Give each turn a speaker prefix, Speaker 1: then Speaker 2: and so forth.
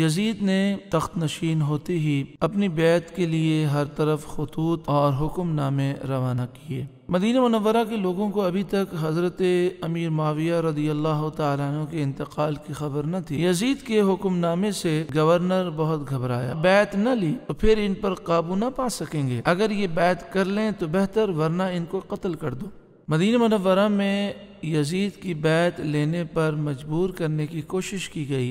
Speaker 1: Yazid ने तख्त नशीन होते ही अपनी बैत के लिए हर तरफ खतूत और हुक्मनामे रवाना किए मदीना मनवरा के लोगों को अभी तक हज़रत अमीर माविया रदी अल्लाह तु के इंतकाल की खबर न थी यजीद के हुक्मनामे से गवर्नर बहुत घबराया बैत न ली तो फिर इन पर काबू न पा सकेंगे अगर ये बैत कर लें तो बेहतर वरना इनको कत्ल कर दो मदीना मनवरा में यजीद की बैत लेने पर मजबूर करने की कोशिश की गई